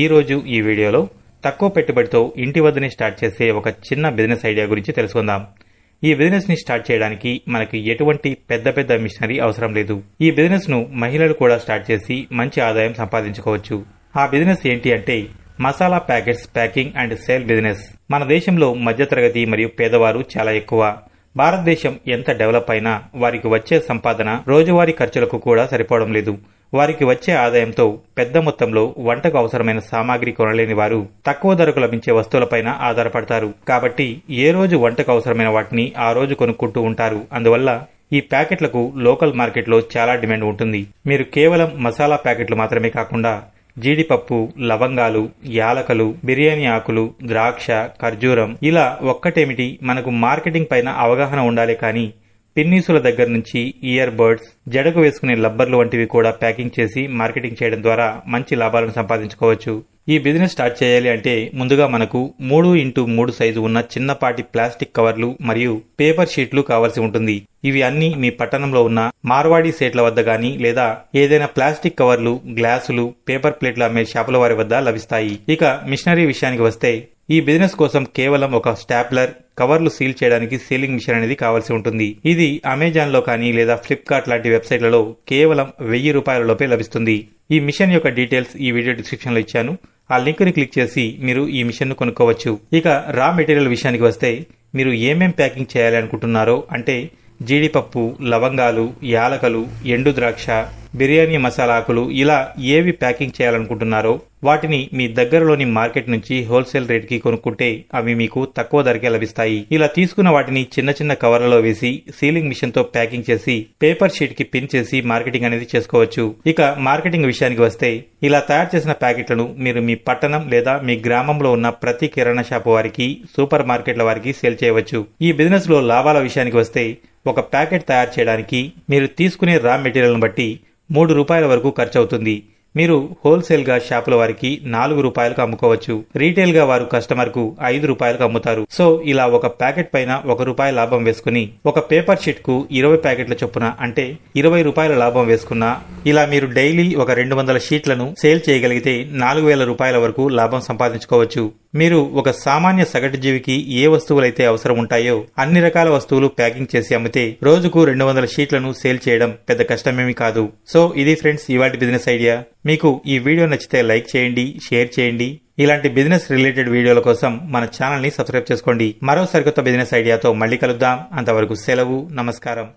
ఈరోజు ఈ వీడియోలో తక్కువ పెట్టుబడితో ఇంటి వద్దని స్టార్ట్ చేసే ఒక చిన్న బిజినెస్ ఐడియా గురించి తెలుసుకుందాం ఈ బిజినెస్ ని స్టార్ట్ చేయడానికి మనకి ఎటువంటి పెద్ద పెద్ద మిషనరీ అవసరం లేదు ఈ బిజినెస్ ను మహిళలు కూడా స్టార్ట్ చేసి మంచి ఆదాయం సంపాదించుకోవచ్చు ఆ బిజినెస్ ఏంటి అంటే masala packets packing and sale business మన దేశంలో మధ్యతరగతి మరియు పేదవారు చాలా ఎక్కువ భారతదేశం ఎంత డెవలప్ అయినా వారికి వచ్చే సంపాదన రోజువారీ ఖర్చులకు కూడా సరిపోవడం లేదు వారికి వచ్చే ఆదాయంతో పెద్ద మొత్తంలో వంటకు అవసరమైన సామాగ్రి కొనలేని వారు తక్కువ ధరకు లభించే వస్తువులపైన ఆధారపడతారు కాబట్టి ఏ రోజు వంటకు అవసరమైన వాటిని ఆ రోజు కొనుక్కుంటూ ఉంటారు అందువల్ల ఈ ప్యాకెట్లకు లోకల్ మార్కెట్లో చాలా డిమాండ్ ఉంటుంది మీరు కేవలం మసాలా ప్యాకెట్లు మాత్రమే కాకుండా జీడిపప్పు లవంగాలు యాలకలు బిర్యానీ ఆకులు ద్రాక్ష ఖర్జూరం ఇలా ఒక్కటేమిటి మనకు మార్కెటింగ్ పైన అవగాహన ఉండాలి కానీ పిన్నీసుల దగ్గర నుంచి ఇయర్ బర్డ్స్ జడకు వేసుకునే లబ్బర్లు వంటివి కూడా ప్యాకింగ్ చేసి మార్కెటింగ్ చేయడం ద్వారా మంచి లాభాలను సంపాదించుకోవచ్చు ఈ బిజినెస్ స్టార్ట్ చేయాలి అంటే ముందుగా మనకు మూడు ఇంటూ మూడు సైజు ఉన్న చిన్నపాటి ప్లాస్టిక్ కవర్లు మరియు పేపర్ షీట్లు కావాల్సి ఉంటుంది ఇవి అన్ని మీ పట్టణంలో ఉన్న మార్వాడీ సేట్ల వద్ద గాని లేదా ఏదైనా ప్లాస్టిక్ కవర్లు గ్లాసులు పేపర్ ప్లేట్లు అమ్మే షాపుల వారి వద్ద లభిస్తాయి ఇక మిషనరీ విషయానికి వస్తే ఈ బిజినెస్ కోసం కేవలం ఒక స్టాప్లర్ కవర్లు సీల్ చేయడానికి సీలింగ్ మిషన్ అనేది కావాల్సి ఉంటుంది ఇది అమెజాన్లో కానీ లేదా ఫ్లిప్కార్ట్ లాంటి వెబ్సైట్లలో కేవలం వెయ్యి రూపాయల లోపే లభిస్తుంది ఈ మిషన్ యొక్క డీటెయిల్స్ ఈ వీడియో లో ఇచ్చాను ఆ ని క్లిక్ చేసి మీరు ఈ మిషన్ను కొనుక్కోవచ్చు ఇక రా మెటీరియల్ విషయానికి వస్తే మీరు ఏమేం ప్యాకింగ్ చేయాలి అనుకుంటున్నారో అంటే జీడిపప్పు లవంగాలు యాలకలు ఎండు ద్రాక్ష బిర్యానీ మసాలాకులు ఇలా ఏవి ప్యాకింగ్ చేయాలనుకుంటున్నారో వాటిని మీ దగ్గరలోని మార్కెట్ నుంచి హోల్సేల్ రేట్కి కొనుక్కుంటే అవి మీకు తక్కువ ధరకే లభిస్తాయి ఇలా తీసుకున్న వాటిని చిన్న చిన్న కవర్లలో వేసి సీలింగ్ మిషన్తో ప్యాకింగ్ చేసి పేపర్ షీట్కి పిన్ చేసి మార్కెటింగ్ అనేది చేసుకోవచ్చు ఇక మార్కెటింగ్ విషయానికి వస్తే ఇలా తయారు చేసిన ప్యాకెట్లను మీరు మీ పట్టణం లేదా మీ గ్రామంలో ఉన్న ప్రతి కిరాణా షాపు వారికి సూపర్ మార్కెట్ల వారికి సేల్ చేయవచ్చు ఈ బిజినెస్లో లాభాల విషయానికి వస్తే ఒక ప్యాకెట్ తయారు చేయడానికి మీరు తీసుకునే రా మెటీరియల్ని బట్టి మూడు రూపాయల వరకు ఖర్చు అవుతుంది మీరు హోల్సేల్గా షాపుల వారికి నాలుగు రూపాయలకు అమ్ముకోవచ్చు రీటైల్గా వారు కస్టమర్కు ఐదు రూపాయలకు అమ్ముతారు సో ఇలా ఒక ప్యాకెట్ పైన ఒక రూపాయి లాభం వేసుకుని ఒక పేపర్ షీట్కు ఇరవై ప్యాకెట్ల చొప్పున అంటే ఇరవై రూపాయల లాభం వేసుకున్నా ఇలా మీరు డైలీ ఒక రెండు వందల షీట్లను సేల్ చేయగలిగితే నాలుగు వేల రూపాయల వరకు లాభం సంపాదించుకోవచ్చు మీరు ఒక సామాన్య సగటు జీవికి ఏ వస్తువులైతే అవసరం ఉంటాయో అన్ని రకాల వస్తువులు ప్యాకింగ్ చేసి అమ్మితే రోజుకు రెండు వందల షీట్లను సేల్ చేయడం పెద్ద కష్టమేమీ కాదు సో ఇది ఫ్రెండ్స్ ఇవాటి బిజినెస్ ఐడియా మీకు ఈ వీడియో నచ్చితే లైక్ చేయండి షేర్ చేయండి ఇలాంటి బిజినెస్ రిలేటెడ్ వీడియోల కోసం మన ఛానల్ని సబ్స్క్రైబ్ చేసుకోండి మరో సరికొత్త బిజినెస్ ఐడియాతో మళ్ళీ కలుద్దాం అంతవరకు సెలవు నమస్కారం